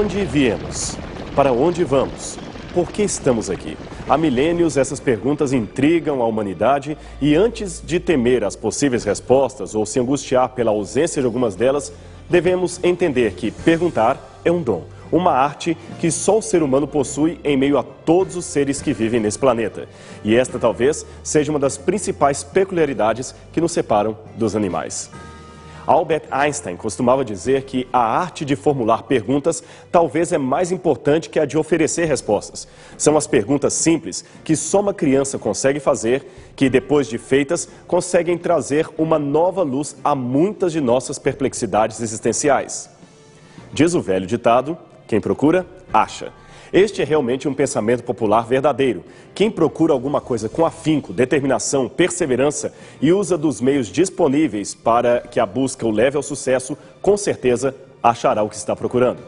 onde viemos? Para onde vamos? Por que estamos aqui? Há milênios, essas perguntas intrigam a humanidade e antes de temer as possíveis respostas ou se angustiar pela ausência de algumas delas, devemos entender que perguntar é um dom, uma arte que só o ser humano possui em meio a todos os seres que vivem nesse planeta. E esta talvez seja uma das principais peculiaridades que nos separam dos animais. Albert Einstein costumava dizer que a arte de formular perguntas talvez é mais importante que a de oferecer respostas. São as perguntas simples que só uma criança consegue fazer, que depois de feitas conseguem trazer uma nova luz a muitas de nossas perplexidades existenciais. Diz o velho ditado: quem procura, acha. Este é realmente um pensamento popular verdadeiro. Quem procura alguma coisa com afinco, determinação, perseverança e usa dos meios disponíveis para que a busca o leve ao sucesso, com certeza achará o que está procurando.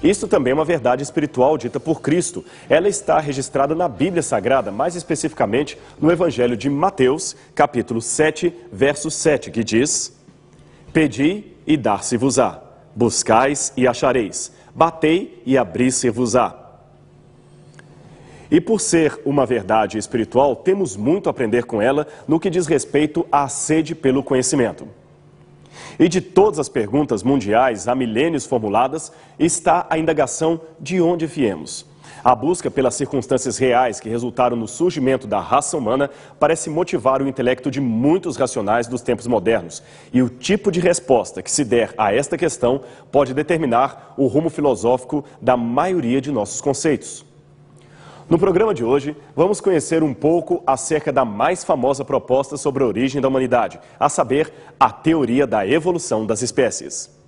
Isto também é uma verdade espiritual dita por Cristo. Ela está registrada na Bíblia Sagrada, mais especificamente no Evangelho de Mateus, capítulo 7, verso 7, que diz: Pedi e dar-se-vos-á, buscais e achareis, Batei e abri-se-vos-á. E por ser uma verdade espiritual, temos muito a aprender com ela no que diz respeito à sede pelo conhecimento. E de todas as perguntas mundiais há milênios formuladas, está a indagação de onde viemos. A busca pelas circunstâncias reais que resultaram no surgimento da raça humana parece motivar o intelecto de muitos racionais dos tempos modernos. E o tipo de resposta que se der a esta questão pode determinar o rumo filosófico da maioria de nossos conceitos. No programa de hoje, vamos conhecer um pouco acerca da mais famosa proposta sobre a origem da humanidade, a saber, a teoria da evolução das espécies.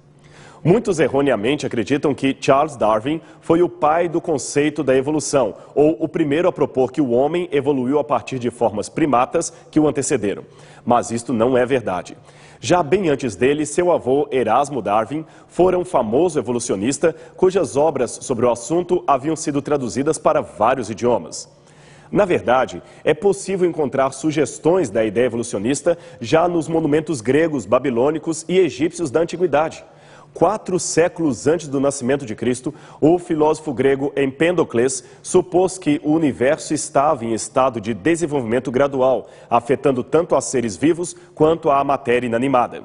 Muitos erroneamente acreditam que Charles Darwin foi o pai do conceito da evolução, ou o primeiro a propor que o homem evoluiu a partir de formas primatas que o antecederam. Mas isto não é verdade. Já bem antes dele, seu avô Erasmo Darwin fora um famoso evolucionista cujas obras sobre o assunto haviam sido traduzidas para vários idiomas. Na verdade, é possível encontrar sugestões da ideia evolucionista já nos monumentos gregos, babilônicos e egípcios da antiguidade quatro séculos antes do nascimento de Cristo, o filósofo grego Empédocles supôs que o universo estava em estado de desenvolvimento gradual, afetando tanto a seres vivos quanto a matéria inanimada.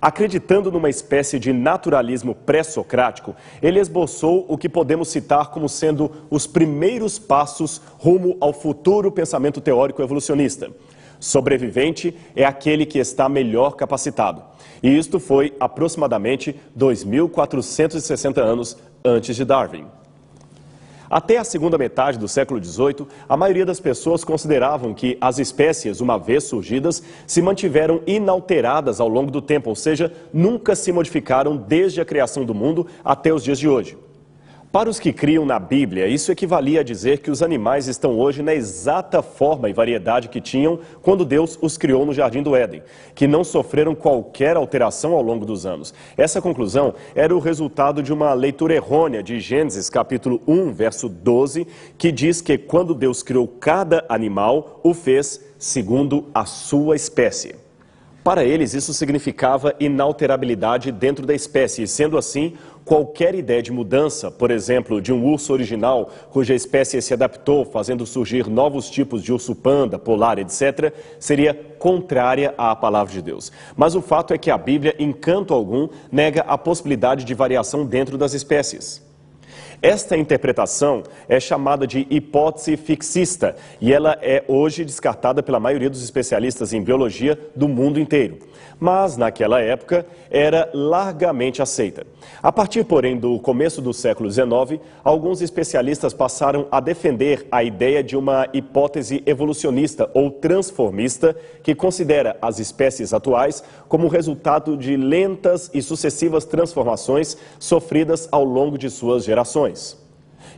Acreditando numa espécie de naturalismo pré-socrático, ele esboçou o que podemos citar como sendo os primeiros passos rumo ao futuro pensamento teórico evolucionista. Sobrevivente é aquele que está melhor capacitado. E isto foi aproximadamente 2.460 anos antes de Darwin. Até a segunda metade do século XVIII, a maioria das pessoas consideravam que as espécies, uma vez surgidas, se mantiveram inalteradas ao longo do tempo, ou seja, nunca se modificaram desde a criação do mundo até os dias de hoje. Para os que criam na Bíblia, isso equivalia a dizer que os animais estão hoje na exata forma e variedade que tinham quando Deus os criou no Jardim do Éden, que não sofreram qualquer alteração ao longo dos anos. Essa conclusão era o resultado de uma leitura errônea de Gênesis capítulo 1, verso 12, que diz que quando Deus criou cada animal, o fez segundo a sua espécie. Para eles, isso significava inalterabilidade dentro da espécie, e sendo assim, Qualquer ideia de mudança, por exemplo, de um urso original, cuja espécie se adaptou, fazendo surgir novos tipos de urso panda, polar, etc., seria contrária à palavra de Deus. Mas o fato é que a Bíblia, em canto algum, nega a possibilidade de variação dentro das espécies. Esta interpretação é chamada de hipótese fixista e ela é hoje descartada pela maioria dos especialistas em biologia do mundo inteiro. Mas, naquela época, era largamente aceita. A partir, porém, do começo do século XIX, alguns especialistas passaram a defender a ideia de uma hipótese evolucionista ou transformista que considera as espécies atuais como resultado de lentas e sucessivas transformações sofridas ao longo de suas gerações nações.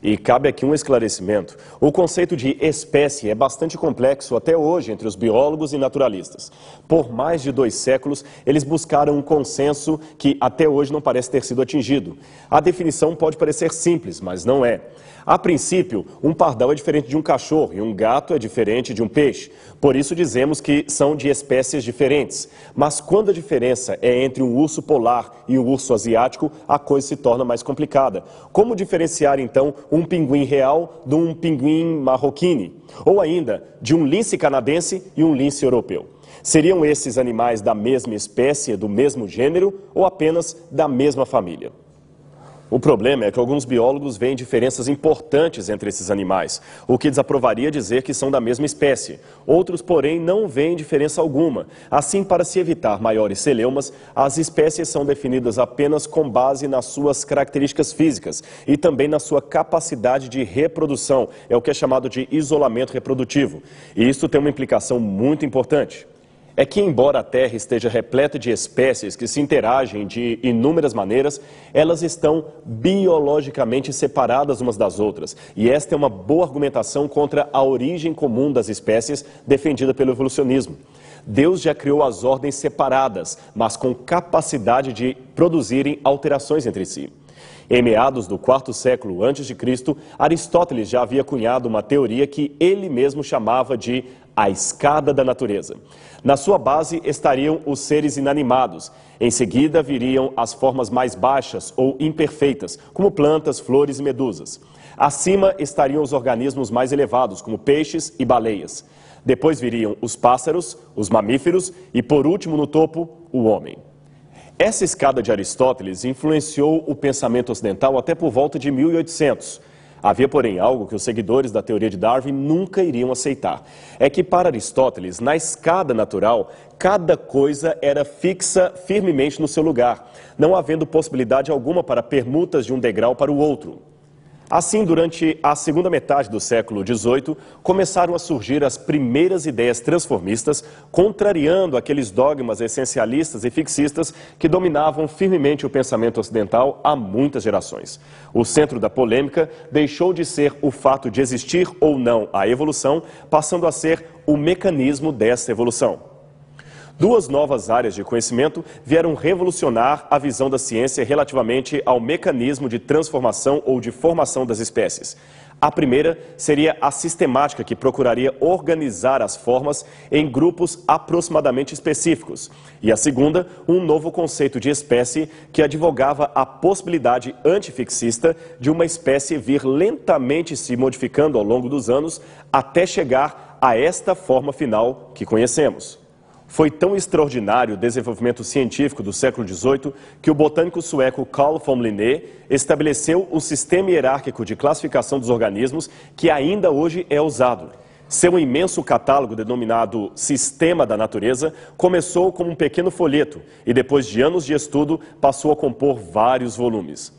E cabe aqui um esclarecimento. O conceito de espécie é bastante complexo até hoje entre os biólogos e naturalistas. Por mais de dois séculos, eles buscaram um consenso que até hoje não parece ter sido atingido. A definição pode parecer simples, mas não é. A princípio, um pardal é diferente de um cachorro e um gato é diferente de um peixe. Por isso dizemos que são de espécies diferentes. Mas quando a diferença é entre um urso polar e um urso asiático, a coisa se torna mais complicada. Como diferenciar então um pinguim real de um pinguim marroquini, ou ainda de um lince canadense e um lince europeu. Seriam esses animais da mesma espécie, do mesmo gênero ou apenas da mesma família? O problema é que alguns biólogos veem diferenças importantes entre esses animais, o que desaprovaria dizer que são da mesma espécie. Outros, porém, não veem diferença alguma. Assim, para se evitar maiores celeumas, as espécies são definidas apenas com base nas suas características físicas e também na sua capacidade de reprodução, é o que é chamado de isolamento reprodutivo. E isso tem uma implicação muito importante é que, embora a Terra esteja repleta de espécies que se interagem de inúmeras maneiras, elas estão biologicamente separadas umas das outras. E esta é uma boa argumentação contra a origem comum das espécies defendida pelo evolucionismo. Deus já criou as ordens separadas, mas com capacidade de produzirem alterações entre si. Em meados do quarto século antes de Cristo, Aristóteles já havia cunhado uma teoria que ele mesmo chamava de a escada da natureza. Na sua base estariam os seres inanimados. Em seguida viriam as formas mais baixas ou imperfeitas, como plantas, flores e medusas. Acima estariam os organismos mais elevados, como peixes e baleias. Depois viriam os pássaros, os mamíferos e, por último, no topo, o homem. Essa escada de Aristóteles influenciou o pensamento ocidental até por volta de 1800. Havia, porém, algo que os seguidores da teoria de Darwin nunca iriam aceitar. É que, para Aristóteles, na escada natural, cada coisa era fixa firmemente no seu lugar, não havendo possibilidade alguma para permutas de um degrau para o outro. Assim, durante a segunda metade do século XVIII, começaram a surgir as primeiras ideias transformistas, contrariando aqueles dogmas essencialistas e fixistas que dominavam firmemente o pensamento ocidental há muitas gerações. O centro da polêmica deixou de ser o fato de existir ou não a evolução, passando a ser o mecanismo dessa evolução. Duas novas áreas de conhecimento vieram revolucionar a visão da ciência relativamente ao mecanismo de transformação ou de formação das espécies. A primeira seria a sistemática, que procuraria organizar as formas em grupos aproximadamente específicos. E a segunda, um novo conceito de espécie que advogava a possibilidade antifixista de uma espécie vir lentamente se modificando ao longo dos anos até chegar a esta forma final que conhecemos. Foi tão extraordinário o desenvolvimento científico do século XVIII que o botânico sueco Carl von Linné estabeleceu o sistema hierárquico de classificação dos organismos que ainda hoje é usado. Seu imenso catálogo, denominado Sistema da Natureza, começou como um pequeno folheto e, depois de anos de estudo, passou a compor vários volumes.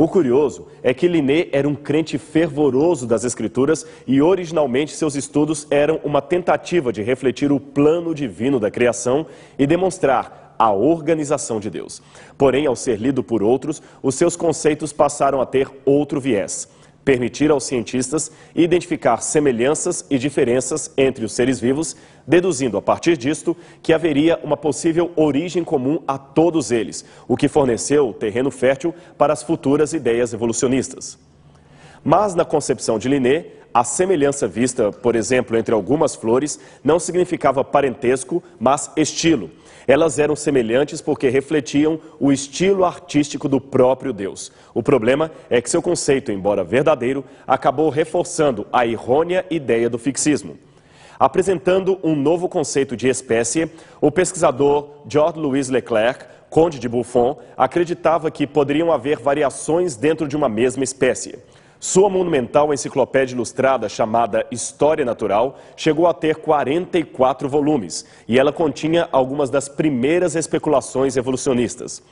O curioso é que Linné era um crente fervoroso das Escrituras e originalmente seus estudos eram uma tentativa de refletir o plano divino da criação e demonstrar a organização de Deus. Porém, ao ser lido por outros, os seus conceitos passaram a ter outro viés permitir aos cientistas identificar semelhanças e diferenças entre os seres vivos, deduzindo a partir disto que haveria uma possível origem comum a todos eles, o que forneceu terreno fértil para as futuras ideias evolucionistas. Mas, na concepção de Linné, a semelhança vista, por exemplo, entre algumas flores, não significava parentesco, mas estilo. Elas eram semelhantes porque refletiam o estilo artístico do próprio Deus. O problema é que seu conceito, embora verdadeiro, acabou reforçando a errônea ideia do fixismo. Apresentando um novo conceito de espécie, o pesquisador George louis Leclerc, conde de Buffon, acreditava que poderiam haver variações dentro de uma mesma espécie. Sua monumental enciclopédia ilustrada, chamada História Natural, chegou a ter 44 volumes e ela continha algumas das primeiras especulações evolucionistas.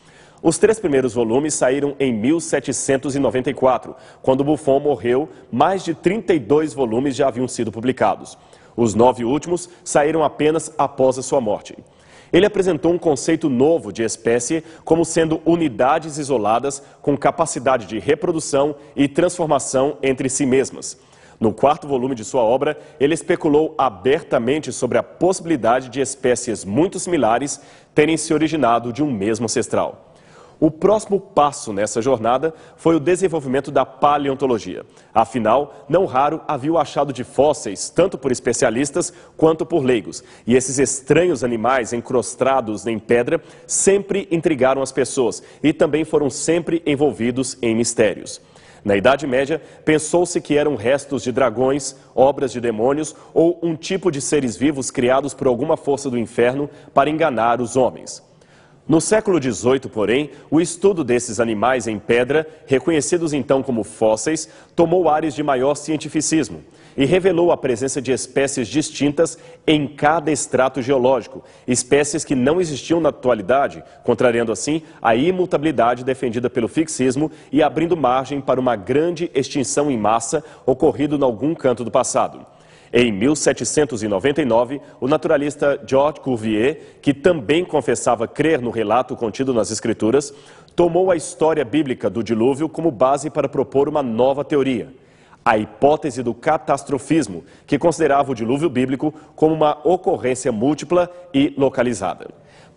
Os três primeiros volumes saíram em 1794, quando Buffon morreu, mais de 32 volumes já haviam sido publicados. Os nove últimos saíram apenas após a sua morte. Ele apresentou um conceito novo de espécie como sendo unidades isoladas com capacidade de reprodução e transformação entre si mesmas. No quarto volume de sua obra, ele especulou abertamente sobre a possibilidade de espécies muito similares terem se originado de um mesmo ancestral. O próximo passo nessa jornada foi o desenvolvimento da paleontologia. Afinal, não raro havia o achado de fósseis, tanto por especialistas quanto por leigos. E esses estranhos animais encrostados em pedra sempre intrigaram as pessoas e também foram sempre envolvidos em mistérios. Na Idade Média, pensou-se que eram restos de dragões, obras de demônios ou um tipo de seres vivos criados por alguma força do inferno para enganar os homens. No século XVIII, porém, o estudo desses animais em pedra, reconhecidos então como fósseis, tomou ares de maior cientificismo e revelou a presença de espécies distintas em cada extrato geológico, espécies que não existiam na atualidade, contrariando assim a imutabilidade defendida pelo fixismo e abrindo margem para uma grande extinção em massa ocorrida em algum canto do passado. Em 1799, o naturalista Georges Cuvier, que também confessava crer no relato contido nas Escrituras, tomou a história bíblica do dilúvio como base para propor uma nova teoria. A hipótese do catastrofismo, que considerava o dilúvio bíblico como uma ocorrência múltipla e localizada.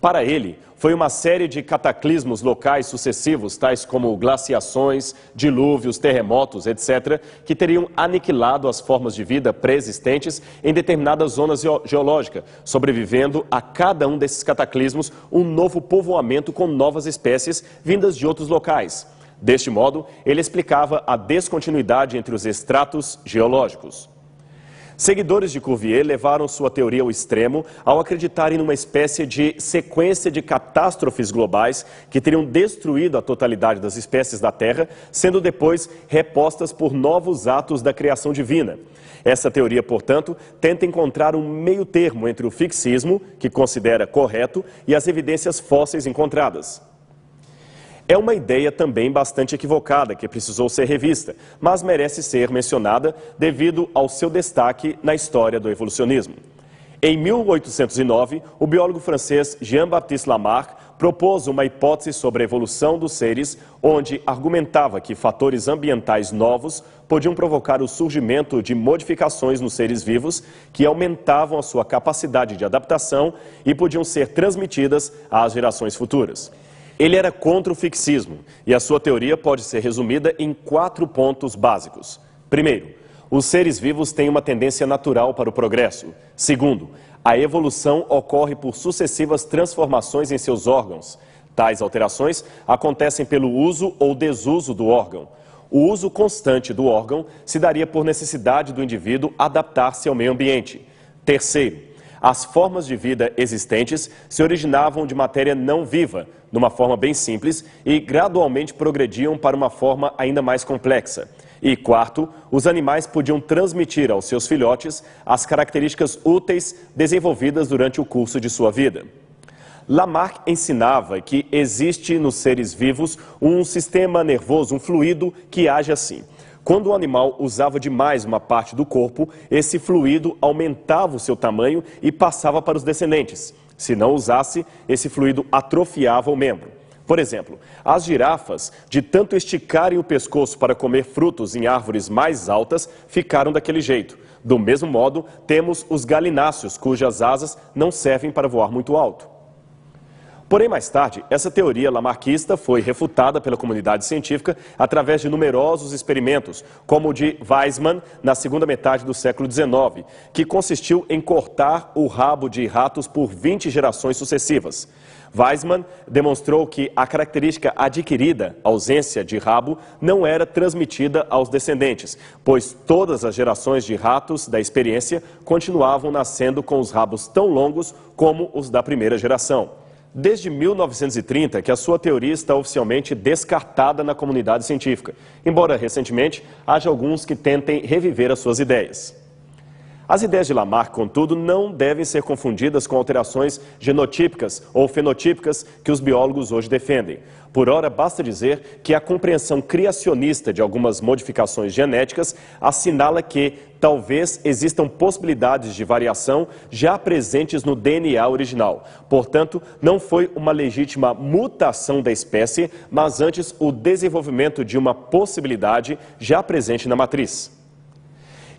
Para ele, foi uma série de cataclismos locais sucessivos, tais como glaciações, dilúvios, terremotos, etc., que teriam aniquilado as formas de vida pré-existentes em determinadas zonas geológicas, sobrevivendo a cada um desses cataclismos um novo povoamento com novas espécies vindas de outros locais. Deste modo, ele explicava a descontinuidade entre os estratos geológicos. Seguidores de Cuvier levaram sua teoria ao extremo ao acreditarem numa espécie de sequência de catástrofes globais que teriam destruído a totalidade das espécies da Terra, sendo depois repostas por novos atos da criação divina. Essa teoria, portanto, tenta encontrar um meio termo entre o fixismo, que considera correto, e as evidências fósseis encontradas. É uma ideia também bastante equivocada que precisou ser revista, mas merece ser mencionada devido ao seu destaque na história do evolucionismo. Em 1809, o biólogo francês Jean-Baptiste Lamarck propôs uma hipótese sobre a evolução dos seres, onde argumentava que fatores ambientais novos podiam provocar o surgimento de modificações nos seres vivos que aumentavam a sua capacidade de adaptação e podiam ser transmitidas às gerações futuras. Ele era contra o fixismo e a sua teoria pode ser resumida em quatro pontos básicos. Primeiro, os seres vivos têm uma tendência natural para o progresso. Segundo, a evolução ocorre por sucessivas transformações em seus órgãos. Tais alterações acontecem pelo uso ou desuso do órgão. O uso constante do órgão se daria por necessidade do indivíduo adaptar-se ao meio ambiente. Terceiro, as formas de vida existentes se originavam de matéria não viva, de uma forma bem simples, e gradualmente progrediam para uma forma ainda mais complexa. E quarto, os animais podiam transmitir aos seus filhotes as características úteis desenvolvidas durante o curso de sua vida. Lamarck ensinava que existe nos seres vivos um sistema nervoso, um fluido que age assim. Quando o animal usava demais uma parte do corpo, esse fluido aumentava o seu tamanho e passava para os descendentes. Se não usasse, esse fluido atrofiava o membro. Por exemplo, as girafas, de tanto esticarem o pescoço para comer frutos em árvores mais altas, ficaram daquele jeito. Do mesmo modo, temos os galináceos, cujas asas não servem para voar muito alto. Porém, mais tarde, essa teoria lamarquista foi refutada pela comunidade científica através de numerosos experimentos, como o de Weismann na segunda metade do século XIX, que consistiu em cortar o rabo de ratos por 20 gerações sucessivas. Weismann demonstrou que a característica adquirida, ausência de rabo, não era transmitida aos descendentes, pois todas as gerações de ratos da experiência continuavam nascendo com os rabos tão longos como os da primeira geração desde 1930 que a sua teoria está oficialmente descartada na comunidade científica, embora recentemente haja alguns que tentem reviver as suas ideias. As ideias de Lamarck, contudo, não devem ser confundidas com alterações genotípicas ou fenotípicas que os biólogos hoje defendem. Por ora, basta dizer que a compreensão criacionista de algumas modificações genéticas assinala que talvez existam possibilidades de variação já presentes no DNA original. Portanto, não foi uma legítima mutação da espécie, mas antes o desenvolvimento de uma possibilidade já presente na matriz.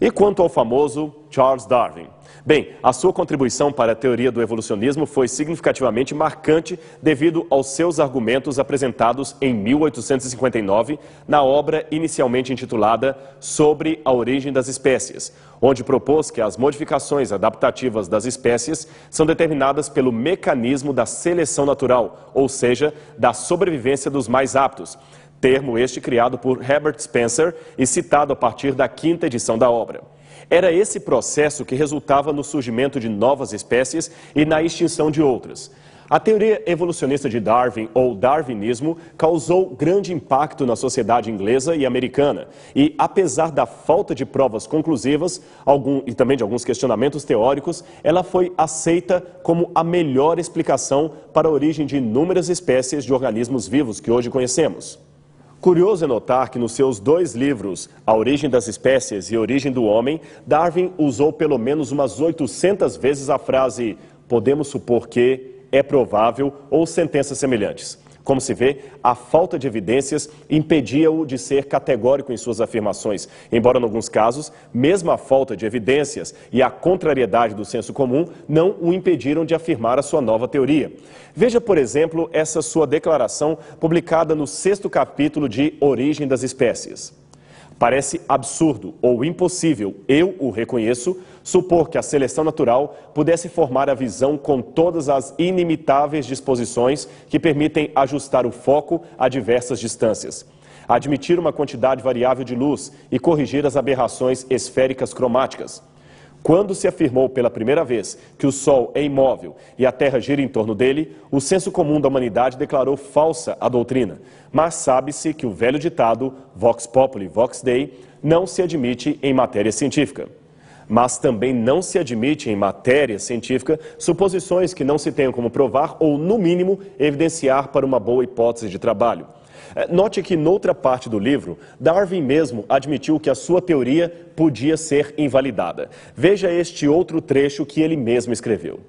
E quanto ao famoso Charles Darwin? Bem, a sua contribuição para a teoria do evolucionismo foi significativamente marcante devido aos seus argumentos apresentados em 1859 na obra inicialmente intitulada Sobre a Origem das Espécies, onde propôs que as modificações adaptativas das espécies são determinadas pelo mecanismo da seleção natural, ou seja, da sobrevivência dos mais aptos termo este criado por Herbert Spencer e citado a partir da quinta edição da obra. Era esse processo que resultava no surgimento de novas espécies e na extinção de outras. A teoria evolucionista de Darwin, ou darwinismo, causou grande impacto na sociedade inglesa e americana. E, apesar da falta de provas conclusivas algum, e também de alguns questionamentos teóricos, ela foi aceita como a melhor explicação para a origem de inúmeras espécies de organismos vivos que hoje conhecemos. Curioso é notar que nos seus dois livros, A Origem das Espécies e a Origem do Homem, Darwin usou pelo menos umas 800 vezes a frase podemos supor que, é provável ou sentenças semelhantes. Como se vê, a falta de evidências impedia-o de ser categórico em suas afirmações, embora, em alguns casos, mesmo a falta de evidências e a contrariedade do senso comum não o impediram de afirmar a sua nova teoria. Veja, por exemplo, essa sua declaração publicada no sexto capítulo de Origem das Espécies. Parece absurdo ou impossível, eu o reconheço, supor que a seleção natural pudesse formar a visão com todas as inimitáveis disposições que permitem ajustar o foco a diversas distâncias. Admitir uma quantidade variável de luz e corrigir as aberrações esféricas cromáticas. Quando se afirmou pela primeira vez que o Sol é imóvel e a Terra gira em torno dele, o senso comum da humanidade declarou falsa a doutrina. Mas sabe-se que o velho ditado Vox Populi, Vox Dei não se admite em matéria científica. Mas também não se admite em matéria científica suposições que não se tenham como provar ou, no mínimo, evidenciar para uma boa hipótese de trabalho. É, note que, noutra parte do livro, Darwin mesmo admitiu que a sua teoria podia ser invalidada. Veja este outro trecho que ele mesmo escreveu.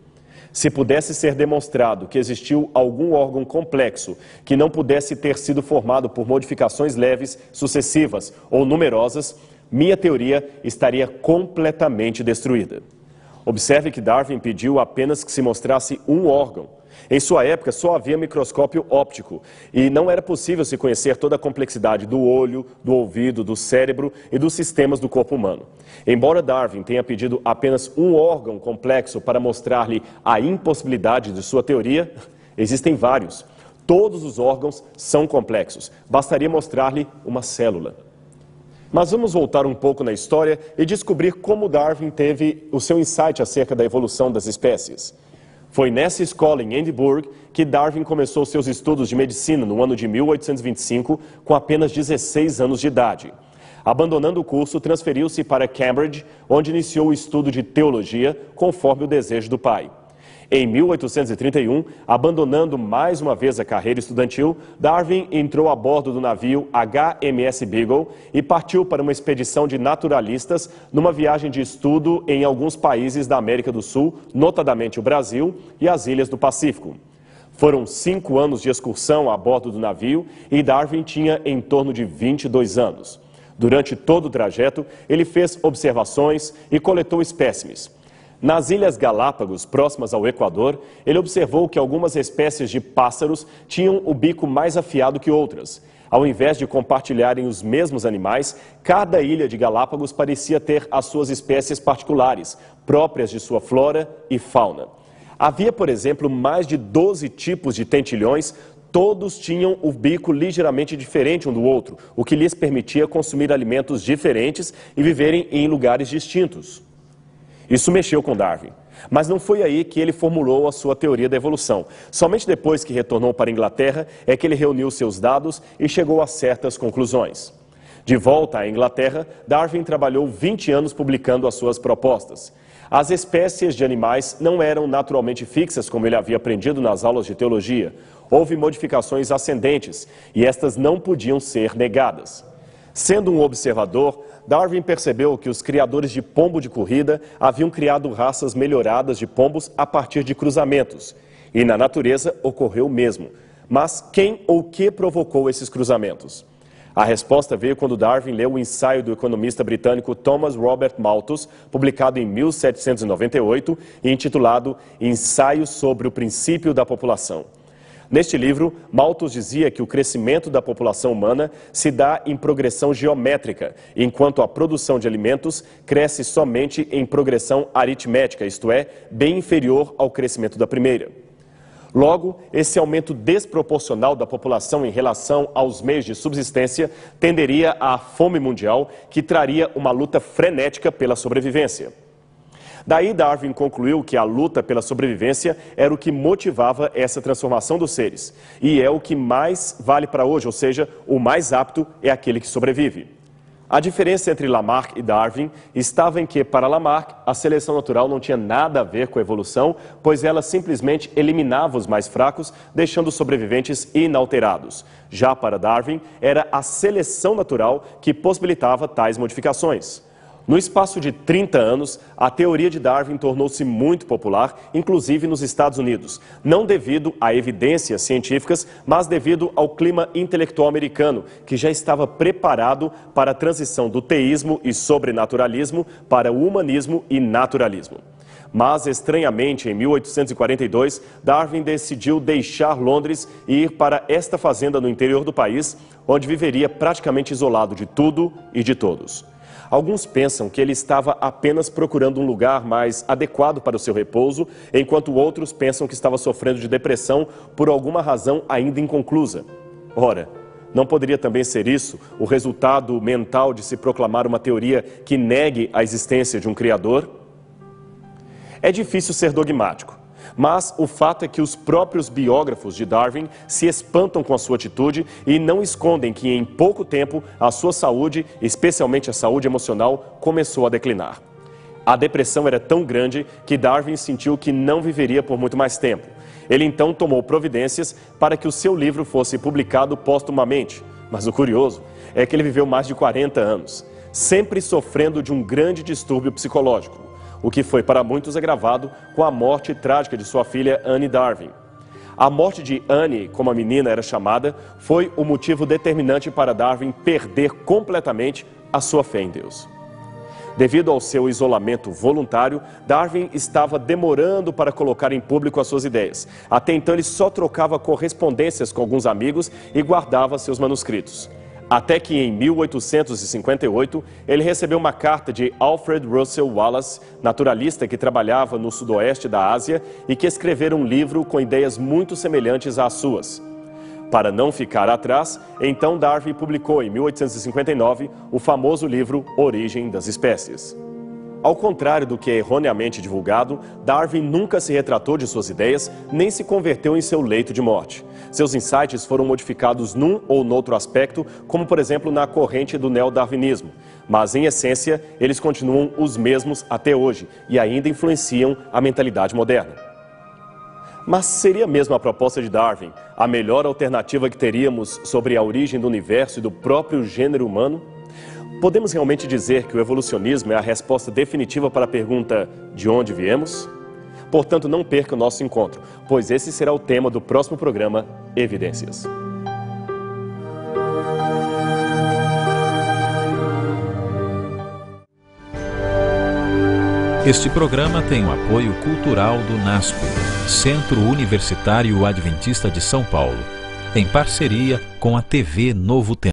Se pudesse ser demonstrado que existiu algum órgão complexo que não pudesse ter sido formado por modificações leves, sucessivas ou numerosas, minha teoria estaria completamente destruída. Observe que Darwin pediu apenas que se mostrasse um órgão em sua época, só havia microscópio óptico e não era possível se conhecer toda a complexidade do olho, do ouvido, do cérebro e dos sistemas do corpo humano. Embora Darwin tenha pedido apenas um órgão complexo para mostrar-lhe a impossibilidade de sua teoria, existem vários. Todos os órgãos são complexos. Bastaria mostrar-lhe uma célula. Mas vamos voltar um pouco na história e descobrir como Darwin teve o seu insight acerca da evolução das espécies. Foi nessa escola, em Edinburgh, que Darwin começou seus estudos de medicina no ano de 1825, com apenas 16 anos de idade. Abandonando o curso, transferiu-se para Cambridge, onde iniciou o estudo de teologia, conforme o desejo do pai. Em 1831, abandonando mais uma vez a carreira estudantil, Darwin entrou a bordo do navio HMS Beagle e partiu para uma expedição de naturalistas numa viagem de estudo em alguns países da América do Sul, notadamente o Brasil e as ilhas do Pacífico. Foram cinco anos de excursão a bordo do navio e Darwin tinha em torno de 22 anos. Durante todo o trajeto, ele fez observações e coletou espécimes. Nas Ilhas Galápagos, próximas ao Equador, ele observou que algumas espécies de pássaros tinham o bico mais afiado que outras. Ao invés de compartilharem os mesmos animais, cada ilha de Galápagos parecia ter as suas espécies particulares, próprias de sua flora e fauna. Havia, por exemplo, mais de 12 tipos de tentilhões, todos tinham o bico ligeiramente diferente um do outro, o que lhes permitia consumir alimentos diferentes e viverem em lugares distintos. Isso mexeu com Darwin. Mas não foi aí que ele formulou a sua teoria da evolução. Somente depois que retornou para a Inglaterra é que ele reuniu seus dados e chegou a certas conclusões. De volta à Inglaterra, Darwin trabalhou 20 anos publicando as suas propostas. As espécies de animais não eram naturalmente fixas, como ele havia aprendido nas aulas de teologia. Houve modificações ascendentes e estas não podiam ser negadas. Sendo um observador, Darwin percebeu que os criadores de pombo de corrida haviam criado raças melhoradas de pombos a partir de cruzamentos. E na natureza ocorreu o mesmo. Mas quem ou que provocou esses cruzamentos? A resposta veio quando Darwin leu o ensaio do economista britânico Thomas Robert Malthus, publicado em 1798 e intitulado Ensaio sobre o Princípio da População. Neste livro, Malthus dizia que o crescimento da população humana se dá em progressão geométrica, enquanto a produção de alimentos cresce somente em progressão aritmética, isto é, bem inferior ao crescimento da primeira. Logo, esse aumento desproporcional da população em relação aos meios de subsistência tenderia à fome mundial, que traria uma luta frenética pela sobrevivência. Daí, Darwin concluiu que a luta pela sobrevivência era o que motivava essa transformação dos seres. E é o que mais vale para hoje, ou seja, o mais apto é aquele que sobrevive. A diferença entre Lamarck e Darwin estava em que, para Lamarck, a seleção natural não tinha nada a ver com a evolução, pois ela simplesmente eliminava os mais fracos, deixando os sobreviventes inalterados. Já para Darwin, era a seleção natural que possibilitava tais modificações. No espaço de 30 anos, a teoria de Darwin tornou-se muito popular, inclusive nos Estados Unidos. Não devido a evidências científicas, mas devido ao clima intelectual americano, que já estava preparado para a transição do teísmo e sobrenaturalismo para o humanismo e naturalismo. Mas, estranhamente, em 1842, Darwin decidiu deixar Londres e ir para esta fazenda no interior do país, onde viveria praticamente isolado de tudo e de todos. Alguns pensam que ele estava apenas procurando um lugar mais adequado para o seu repouso, enquanto outros pensam que estava sofrendo de depressão por alguma razão ainda inconclusa. Ora, não poderia também ser isso o resultado mental de se proclamar uma teoria que negue a existência de um Criador? É difícil ser dogmático. Mas o fato é que os próprios biógrafos de Darwin se espantam com a sua atitude e não escondem que, em pouco tempo, a sua saúde, especialmente a saúde emocional, começou a declinar. A depressão era tão grande que Darwin sentiu que não viveria por muito mais tempo. Ele então tomou providências para que o seu livro fosse publicado póstumamente. Mas o curioso é que ele viveu mais de 40 anos, sempre sofrendo de um grande distúrbio psicológico o que foi para muitos agravado com a morte trágica de sua filha Anne Darwin. A morte de Anne, como a menina era chamada, foi o motivo determinante para Darwin perder completamente a sua fé em Deus. Devido ao seu isolamento voluntário, Darwin estava demorando para colocar em público as suas ideias. Até então, ele só trocava correspondências com alguns amigos e guardava seus manuscritos. Até que em 1858 ele recebeu uma carta de Alfred Russel Wallace, naturalista que trabalhava no sudoeste da Ásia e que escrevera um livro com ideias muito semelhantes às suas. Para não ficar atrás, então Darwin publicou em 1859 o famoso livro Origem das Espécies. Ao contrário do que é erroneamente divulgado, Darwin nunca se retratou de suas ideias nem se converteu em seu leito de morte. Seus insights foram modificados num ou noutro aspecto, como por exemplo na corrente do neodarwinismo. Mas em essência, eles continuam os mesmos até hoje e ainda influenciam a mentalidade moderna. Mas seria mesmo a proposta de Darwin a melhor alternativa que teríamos sobre a origem do universo e do próprio gênero humano? Podemos realmente dizer que o evolucionismo é a resposta definitiva para a pergunta de onde viemos? Portanto, não perca o nosso encontro, pois esse será o tema do próximo programa Evidências. Este programa tem o apoio cultural do NASP, Centro Universitário Adventista de São Paulo, em parceria com a TV Novo Tempo.